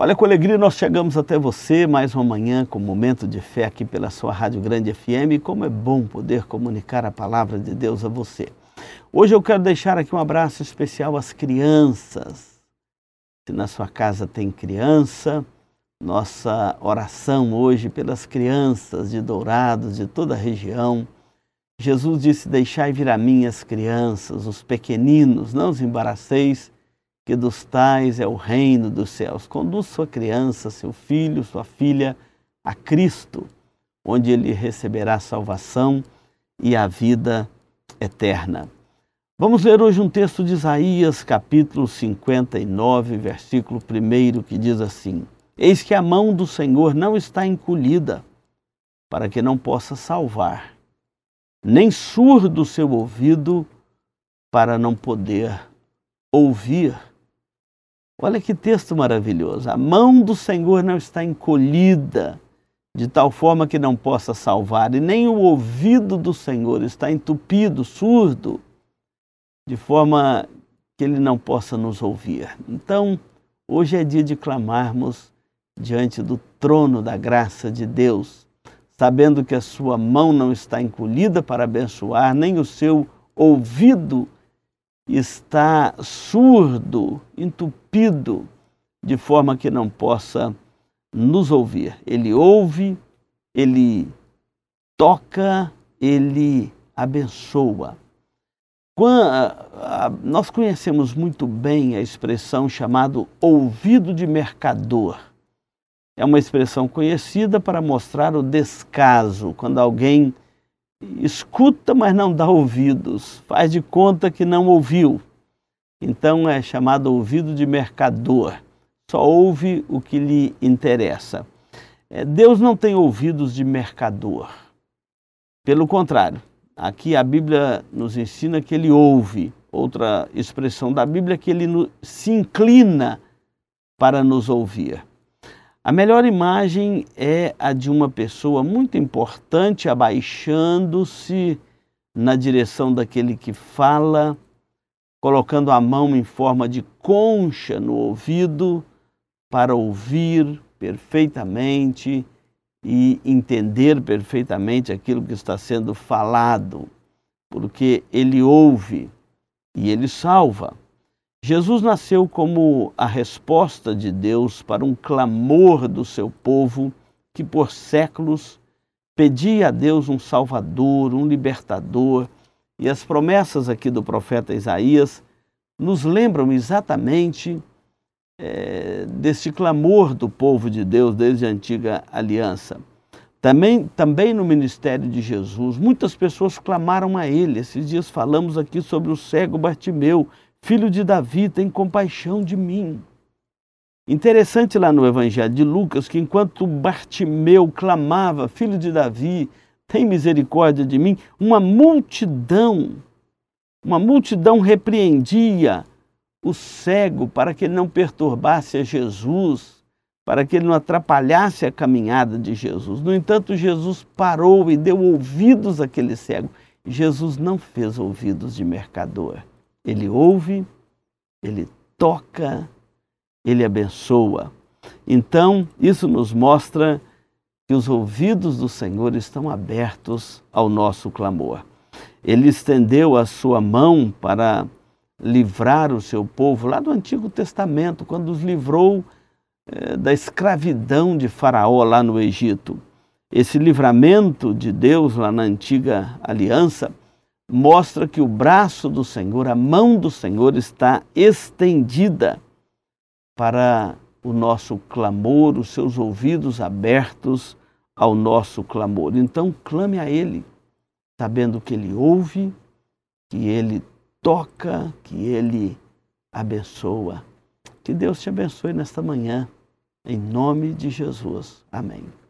Olha, com alegria nós chegamos até você mais uma manhã com um momento de fé aqui pela sua Rádio Grande FM. como é bom poder comunicar a palavra de Deus a você. Hoje eu quero deixar aqui um abraço especial às crianças. Se na sua casa tem criança, nossa oração hoje pelas crianças de Dourados, de toda a região. Jesus disse: Deixai vir a mim as crianças, os pequeninos, não os embaraceis que dos tais é o reino dos céus. Conduz sua criança, seu filho, sua filha a Cristo, onde ele receberá salvação e a vida eterna. Vamos ler hoje um texto de Isaías, capítulo 59, versículo 1, que diz assim: Eis que a mão do Senhor não está encolhida, para que não possa salvar, nem surdo o seu ouvido, para não poder ouvir. Olha que texto maravilhoso. A mão do Senhor não está encolhida, de tal forma que não possa salvar, e nem o ouvido do Senhor está entupido, surdo, de forma que ele não possa nos ouvir. Então, hoje é dia de clamarmos diante do trono da graça de Deus, sabendo que a sua mão não está encolhida para abençoar, nem o seu ouvido está surdo, entupido, de forma que não possa nos ouvir. Ele ouve, ele toca, ele abençoa. Nós conhecemos muito bem a expressão chamada ouvido de mercador. É uma expressão conhecida para mostrar o descaso, quando alguém escuta, mas não dá ouvidos, faz de conta que não ouviu. Então é chamado ouvido de mercador, só ouve o que lhe interessa. É, Deus não tem ouvidos de mercador. Pelo contrário, aqui a Bíblia nos ensina que ele ouve. Outra expressão da Bíblia é que ele se inclina para nos ouvir. A melhor imagem é a de uma pessoa muito importante abaixando-se na direção daquele que fala, colocando a mão em forma de concha no ouvido para ouvir perfeitamente e entender perfeitamente aquilo que está sendo falado, porque ele ouve e ele salva. Jesus nasceu como a resposta de Deus para um clamor do seu povo que por séculos pedia a Deus um Salvador, um libertador. E as promessas aqui do profeta Isaías nos lembram exatamente é, clamor do povo de Deus desde a antiga aliança. Também, também no ministério de Jesus, muitas pessoas clamaram a ele. Esses dias falamos aqui sobre o cego Bartimeu, Filho de Davi, tem compaixão de mim. Interessante lá no Evangelho de Lucas que enquanto Bartimeu clamava, filho de Davi, tem misericórdia de mim, uma multidão, uma multidão repreendia o cego para que ele não perturbasse a Jesus, para que ele não atrapalhasse a caminhada de Jesus. No entanto, Jesus parou e deu ouvidos àquele cego. Jesus não fez ouvidos de mercador. Ele ouve, ele toca, ele abençoa. Então, isso nos mostra que os ouvidos do Senhor estão abertos ao nosso clamor. Ele estendeu a sua mão para livrar o seu povo lá do Antigo Testamento, quando os livrou eh, da escravidão de Faraó lá no Egito. Esse livramento de Deus lá na antiga aliança mostra que o braço do Senhor, a mão do Senhor está estendida para o nosso clamor, os seus ouvidos abertos ao nosso clamor. Então clame a Ele, sabendo que Ele ouve, que Ele toca, que Ele abençoa. Que Deus te abençoe nesta manhã, em nome de Jesus. Amém.